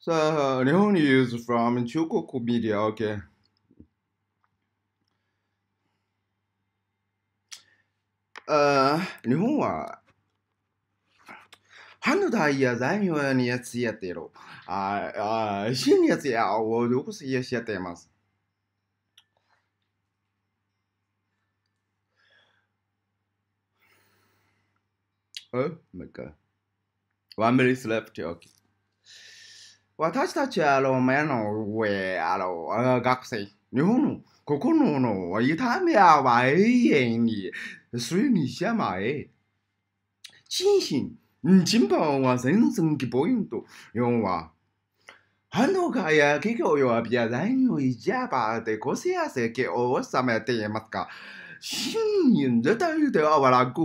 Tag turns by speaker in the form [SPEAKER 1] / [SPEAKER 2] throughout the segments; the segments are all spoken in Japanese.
[SPEAKER 1] So, Nihon News from Chukoku media. Okay. 어, 일본은 한두 다이야 자녀는 예치했대로. 아, 아, 신예치야. 어, 요구스 예치했대마스. 어, 뭐까? One minute left. Okay. 私たちあの目の上、あの学生、日本の心の痛みは永遠にれにしまえ。真心、金本は人生のポイント。4は、反動化や企業やビザインの一場で個性や設計を収めていますか信任絶対ではなく、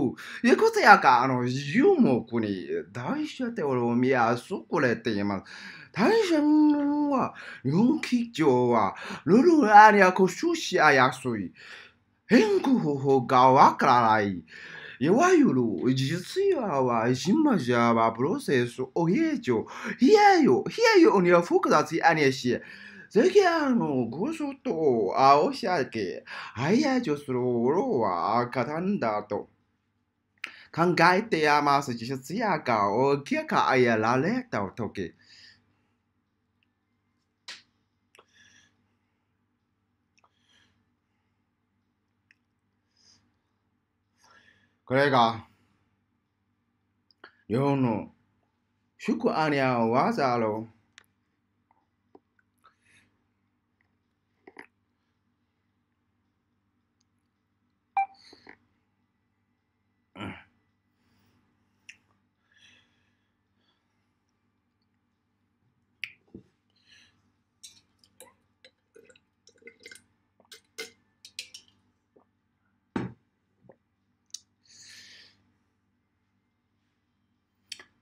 [SPEAKER 1] いくつやかの注目に対しておるみは優れています。大戦は、キ気町は、ルルアリアコ出資や安い。変更方法がわからない。いわゆる実話は島じゃはプロセスを経長。いやよ、いやよには複雑やねし。ぜひあの、ごそと青しゃけ、あいやじょするおろは語んだと。考えてやます実やかを聞かやられたとき。これが、世の宿アニアわざろう。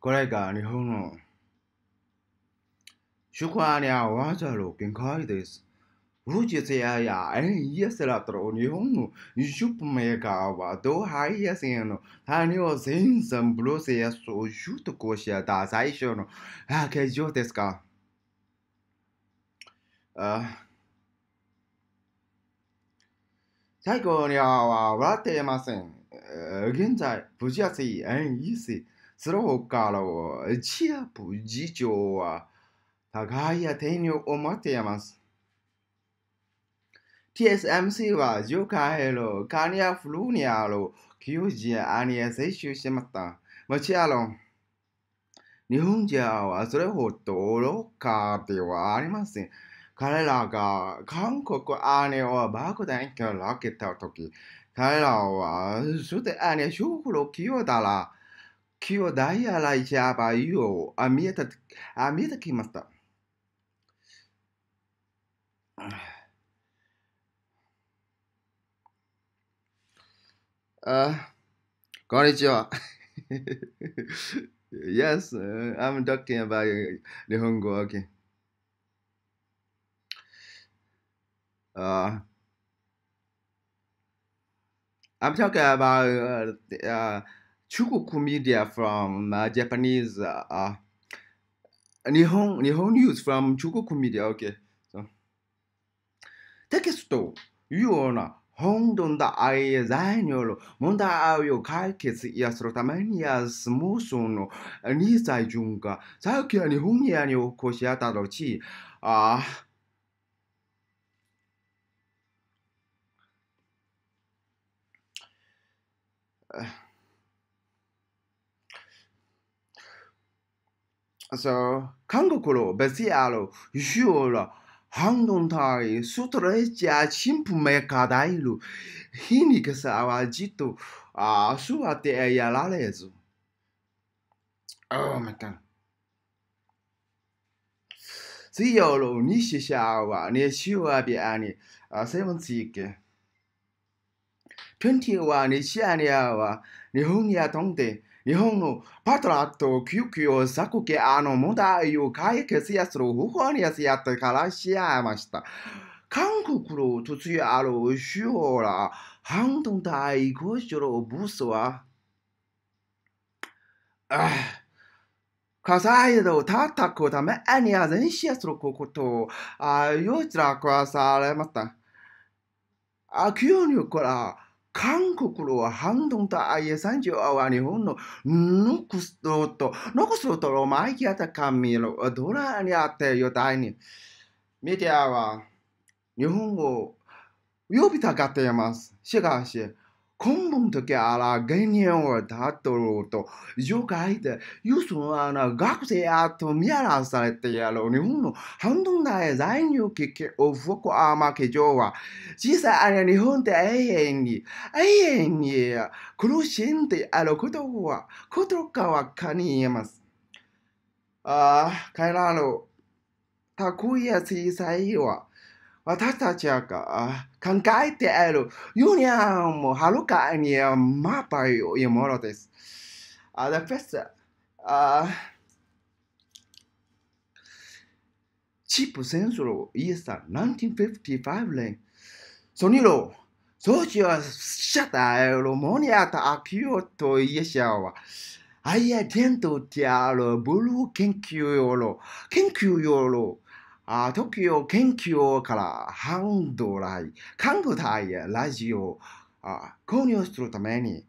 [SPEAKER 1] これが日本の宿泊やわざる見解です。ルジスやや、えんやせらと日本のシュップメーカーはどうはいやせんの、他には全然ブロスやそうシュートこしやだ最初の形状ですか。あ最高には笑っていません。現在、不事やすい、えんろからを一夜プ事情は輝手に思っています。TSMC は10回のカニアフルニアの90に接種しました。もちろん、日本人はそれほど愚かではありません。彼らが韓国姉を爆弾から開けたとき、彼らはすでに食料級だら、兄弟洗い茶ばいを、あ、見えた、あ、見えてきました。あ、こんにちは。yes, ah, uh, I'm talking about 日本語 again. i am talking about、uh, Chugoku media from uh, Japanese, uh, uh, Nihon, Nihon news from Chugoku media. Okay. So, テキストというような本論だ愛や財による問題を解決やするためにやスモーションの二歳順が、さっきは日本やに起こし当たるち、ああ、So, 한국어로베시아로유시오로한동타이스트레치아침품메카다이루히니카사와지토아수 a w a j i t Oh my god. 只要了你学校哇，你小啊别啊你啊，谁问自己？平天哇，你下你啊哇，你红呀懂得。日本のパートナーと救急を削あの問題を解決やする方法にややってからし合いました。韓国の突入ある主要な半導体工場のブースは、ああ火災を叩くために死やすることを余ちらくされました。あ、急にから韓国は反動と IA39 は日本のノクストと、ノクストのマイキアタカミロ、ドラにあってよ大に。メディアは日本を呼びたがっています。しかし、根本的あら概念を立てると、よく書いて、要するにあの学生やと見やらされてやろう。日本の半分大在入機器を福岡県上は、実際あれ日本で永遠に、永遠に苦しんであることは、ことかわかに言えます。ああ、彼らの、たこや小さいは、私たちが考えているユニアンもはるかにマッパイを言うものです。あ、だェス、あ、チップセンスロー、イエスさん、1955年、ソニロー、ソーチはシャタエロモニアタ、アキュートイエシャワアイアテントティアロブルー研究用ロ、研究用ロー、あ東京研究から半ドライ、韓国台ラジオあ購入するために、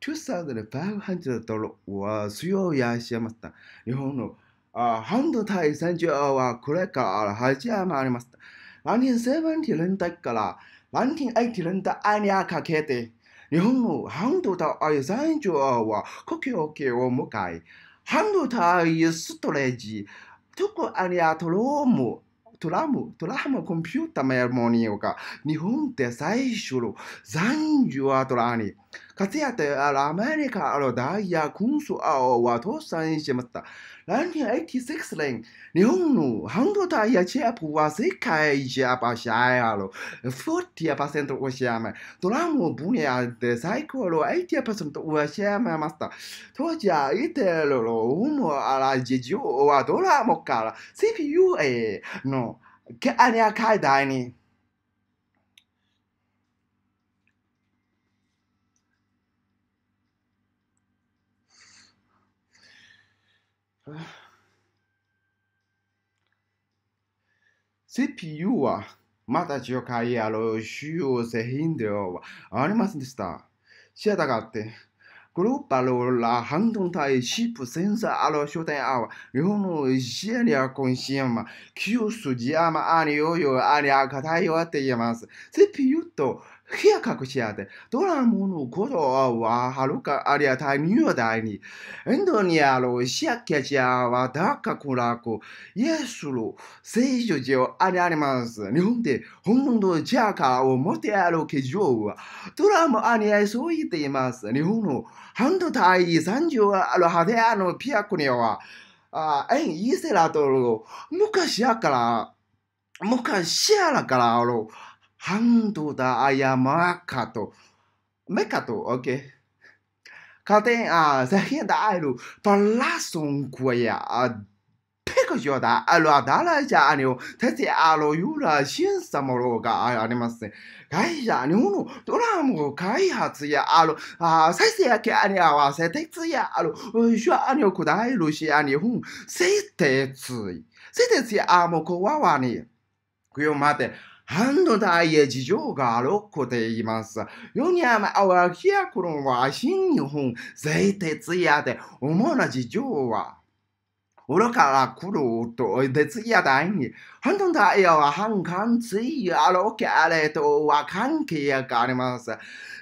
[SPEAKER 1] 2500ドルは使用いたしました。日本のあ半導体戦場はこれから始まりました。ランティンセブンティレンタからランティンエイティレンタアニアかけて、日本の半導体戦場は国境を迎え、半導体ストレージ、特にあトローム、トラム、トラムコンピューターメモニーが日本で最初の30アトラに같이한테아메리카알아다야군수아와도사인시마다란니86랭니혼노한도다야체아프와세카이야바샤야로40%오시아마도라모분야데사이코로80%오시아마마스타토자이텔로우모알아제주와도라모카라 CPU 에노ကအဲ့ရခိုင်တိုင်းနေ CPU はまだ10あやる主要製品ではありませんでした。したがって、グローバルな半導体シップセンサーある商店は、日本のシェリアコンシアマ、九州ジアマアリオヨアリアカタヨって言います。CPU と冷やかくし合で、ドラムのことははるかありゃ大ダイに、エンドニアるシャキャシャはだカコラコ、イエスロ、聖書上ありあります。日本で本物のジャーカーを持ってある劇場は、ドラムありあそう言っています。日本のハン半導体産業あるハデアのピアクには、あエンイセラと昔やから、昔やからあの、Hamduda ayamakato. Mekato, ok. Katen a zahida ailu palason kuya a peko yoda alo adala ja anio tete alo yura shin samoro ga arimasen. Gai ja anio no doramu kai hatsu ya alo a saise yake ani awase tetsu ya alo shua anio kudai rushi anio hun sei tetsu. Sei tetsu ya amo kowawa ni. これを待て。半導体へ事情があると言います。世にあまわきやは新日本製鉄屋で主な事情は、裏から来ると、徹夜台に、半導体は半完追やろけあれとは関係があります。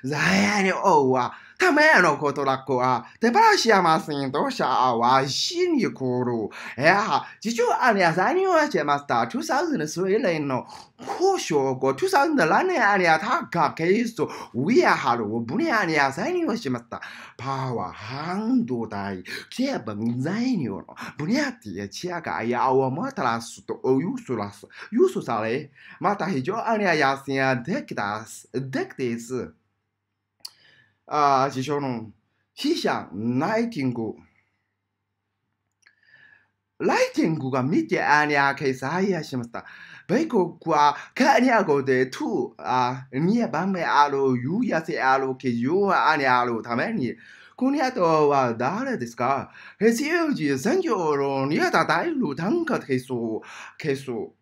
[SPEAKER 1] 料は、ためのことらこは、手放しやませんとしゃわしに来る。いや、実はあれ、にわしてました。2003年の交渉後、2007年にあたかけいスウィアハルを分野に在入しました。パワー、半導体、キャバン在入の分野って、チアがやをもたらすと、おゆすらス、ユースされ、また非常に安や、できたす、できていす。啊，其中呢，思想 lighting。ライティングが見てアニャケイサイヤしました。米国はカニャ語で2、あ、2番目ある、ゆやせある、けよはアニャあるために、この後は誰ですかヘシウジ三条のニアタ大陸単価ケソ、ケソ。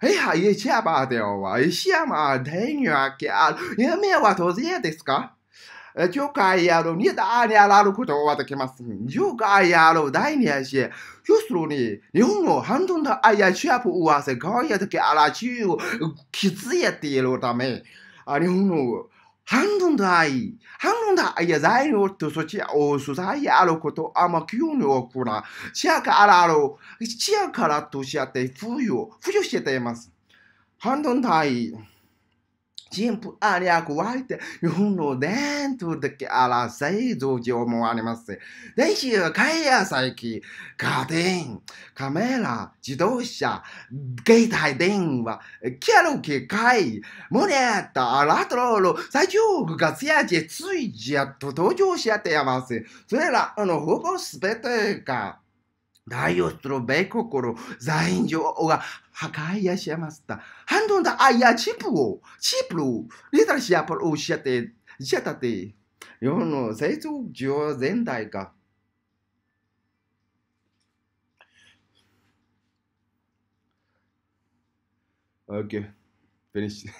[SPEAKER 1] え、はい、ちャばでは、シャマ、デニュアケア、やめは当然ですか教会やろ、にだにあらることができます。教会やろ、第二やし、要するに、日本の半分の愛や主役は世界や時あらしをきつやっているため、日本の半分の愛、半分の愛や材料とそちを素材やあることあま急に多くな、視野からある、視野からとしあって、冬を、冬しています。半分の愛、新婦あリアくわイて、日本の伝統的あらせい造形もあります。電子、はイいや、イキ、ガーデカメラ、自動車、携帯電話、キャロキ、カイ、モネタト、アラトロール、最上部がツやジ、ツイジや、と登場しあってやます。それら、あの、ほぼすべてが、大をする米国の在住が破壊やしました。ハンドンだ、あいや、チップを、チップを、リタルシアプルをしやって、しやった日本の成長上全体が。OK、フィニッシュ。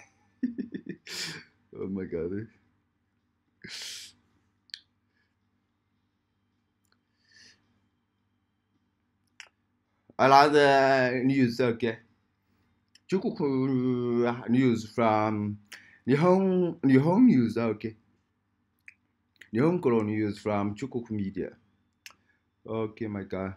[SPEAKER 1] Oh my g o Another news, okay. Chukuku news from Nihon, Nihon News, okay. Nihon Koro News from Chukuku Media. Okay, my God.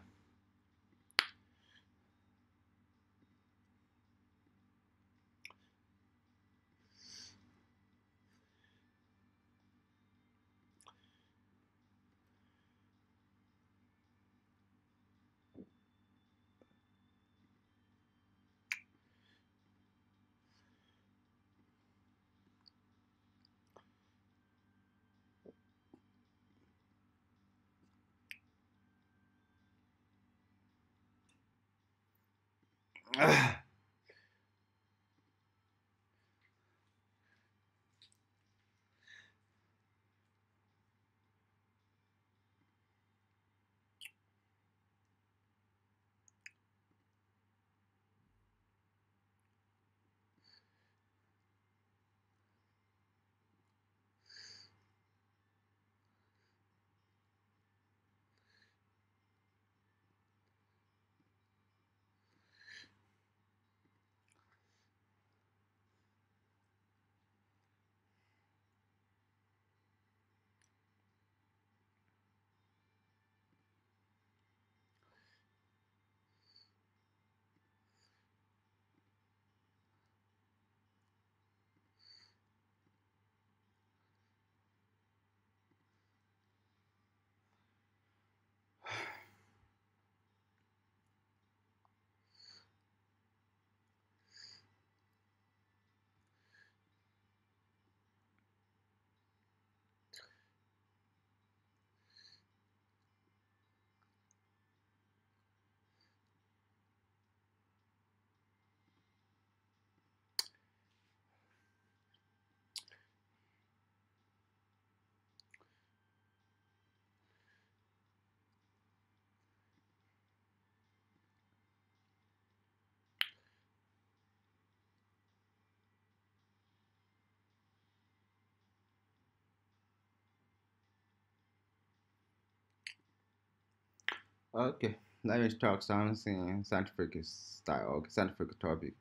[SPEAKER 1] Okay, let me talk something scientific style, scientific topic.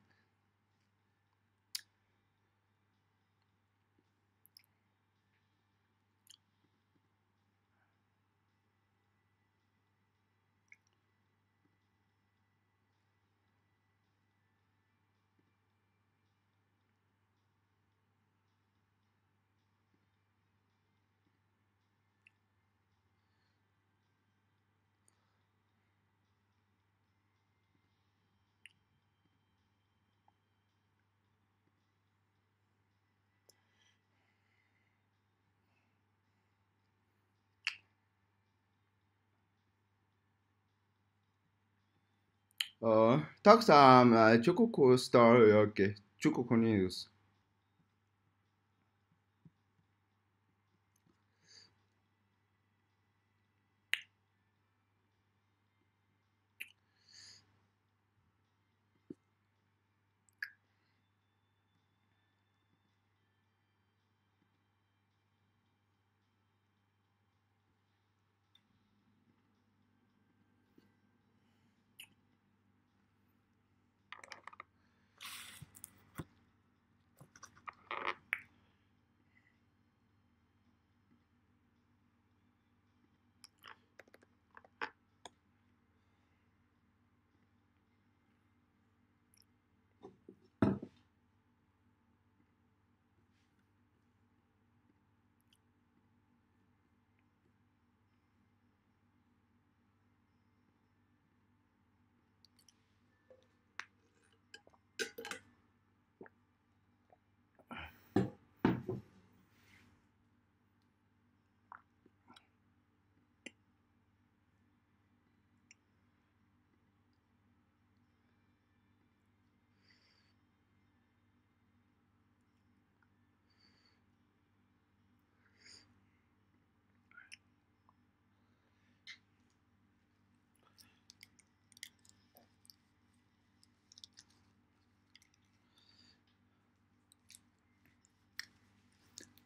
[SPEAKER 1] 어, 탁삼 초코코 스타 여기 초코코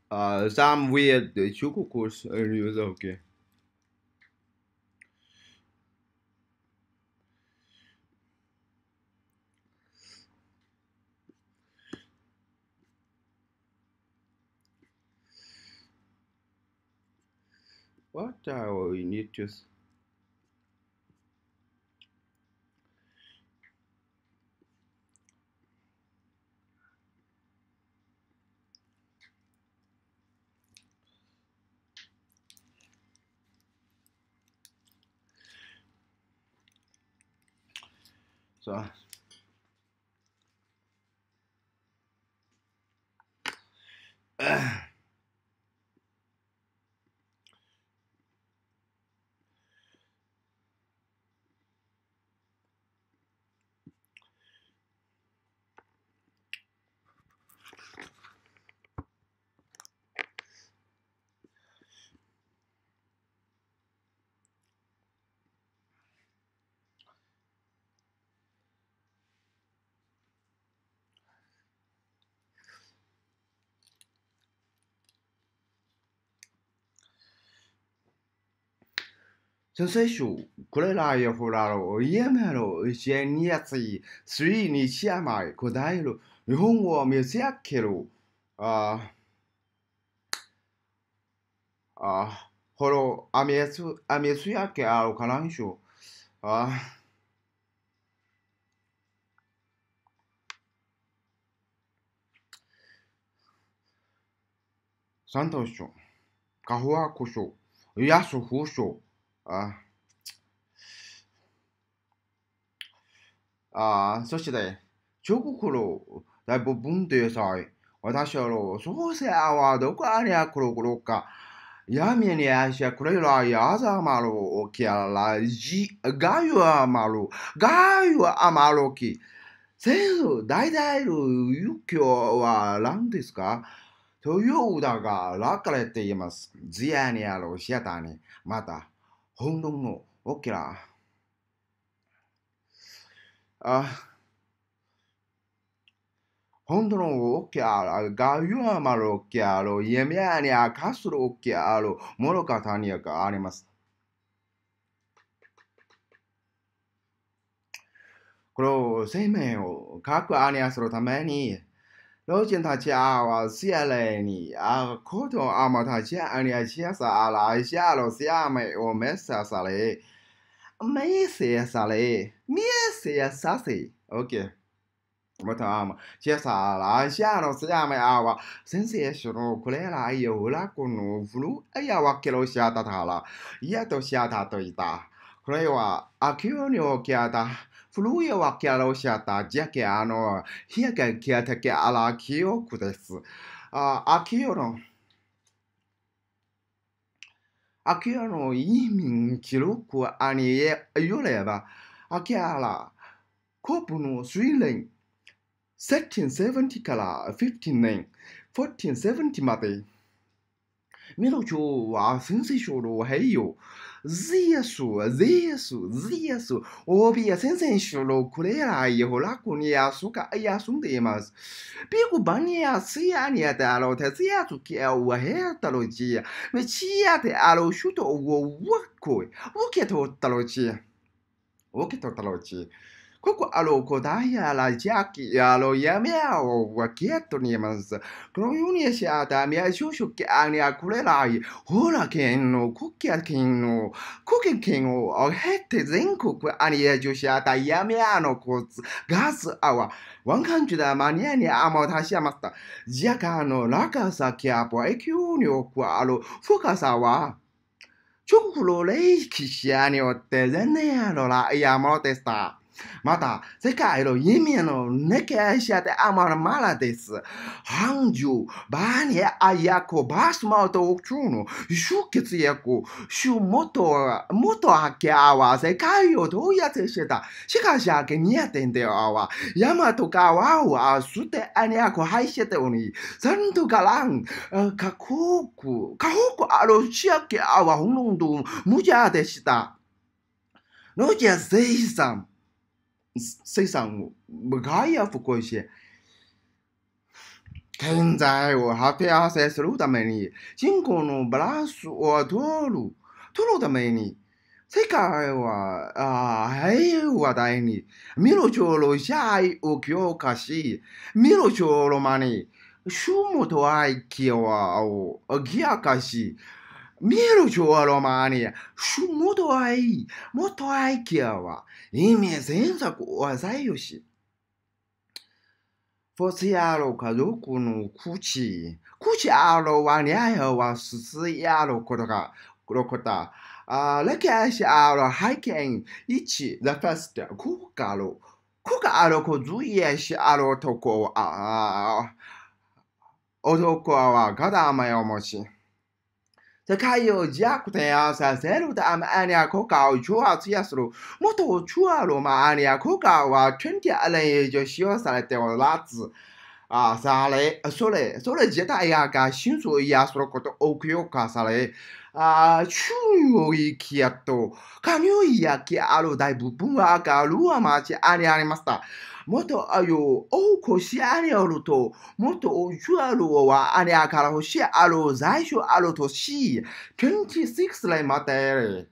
[SPEAKER 1] Uh, some weird Choco course areas, okay. What are we need to So 先生賞、これらやほらろ、イエメロ、ジェニアツイ、スリーにシアマイ、コダイロ、日本語は見せやけろ、あ、あ、ほろ、あみえす、あみえすやけあろからんしょ、あ、サントショ、カホアコショ、ヤソフショ、아아そして、中国の大部分でさ、私はそうセアはどこありゃ黒黒か。闇にあしゃくれらやざまろおきア、らじ、がゆあまろ、がゆあまろき。ダイ大々キ遊興は何ですかという歌が書かれています。ジアにア、ロシアタニ、に、また。ほんのんの、オッケーラー。あ、ほんとのオッケーラー、ガウユアマロッケーロー、イエメアニアカストロッケーロー、モロカタニアがあります。この生命を各アニアするために、Lojentajāva sieleni ar koto amatajā aniachiasa ala isialo siame o mesa sale. Mesa sale. Mesa sase. Okay. また、チェサーラシアのスヤメアワ、センセーションのクレライオラコのフルアヤワケロシアタタラ、イヤトシアタトイタ。これは、アキューニョキアタ。古いわけロシアャケアノヒアケやけ、きやてけ、あら、記憶です。あ、あきよの、あきよン移民記録ニエヨレバアキアラコープの水連、1770から15年、1470まで、Mirochowa, Finsichoro, Heyo, Ziesu, Ziesu, Ziesu, Obia, Sensenchoro, Kulera, Yeholakunia, Suka, Ayasundemas, Pigubania, Siania, Dalota, Ziatukia, Wahertalogia, Mechiate, Alo, Shuto, Wakoi, Oketo, Talogia, Oketo, Talogia. ここ、あの、古代やら、邪気やら、闇やを分けとります。このようにしあたみやししあにゃくれい、ほらけんの、こきけんの、こけんをって全国あにじしあたやのこつ、ガスあわ、ワンカンチだマニアにあもたしやまった。じゃかの、らかさきぽ、えきゅうにくあさ歴史によって全然やろら、やもでした。また、世界の味のシアであまりまらです。ュ、バニア、アヤコ、バスマウトを中の、出血薬、主元、元明けあわ、世界をってしてた。しかし、明けにやてんであわ、山とかわは、すてあにゃこ、はいしておに、三とからん、かこく、かこくあろしあけあわ、ほのんど、むじゃでした。ロジャー・ゼイさん。C さんを外野不幸し、現在を発表せするために、人口のバランスを取る、取るために、世界は、あ平話題に、ミロチョロ支配を強化し、ミロチョロマに、シュモトアイキアをギアかし、Miro Romania, Shumoto Ai, Moto Aikiawa, Ime Zenza Wazaiyoshi. Fosiaro Kadoku no Kuchi, Kuchi Aro Wanyaya was Siaro Kodoka, Krokota, Lakashi Aro Hiking, Ichi, the first Kukaro, Kukaro Kozuyeshi Aro Toko, Otoko wa Gadama Yomoshi. ተካዮ ጃኩተያሳ ሰሉት አምአንያኮ ካውቹዋ ሲያስሩ ሞቶቹዋ ሮማአንያኮ ካዋ ቸንቲ አለየጆ ሲዮ ሳለቴወላት あされ、それ、それ自体が真相やそのこと奥よかされ、あ中央行きやと、加入やきある大部分はがルアマチありありました。moto ayo okosi ani aro to moto oju aro wa ani akara hoshi aro zaisho aro to shi 26 lai matere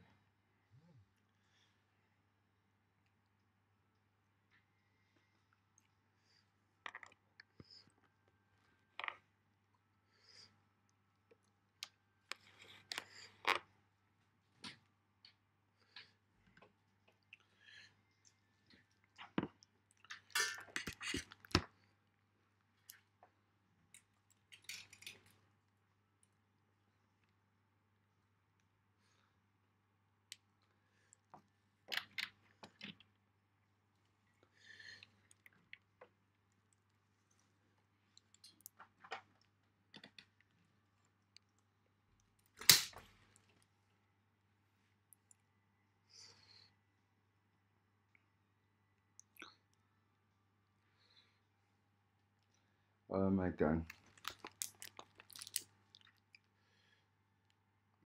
[SPEAKER 1] Oh my god.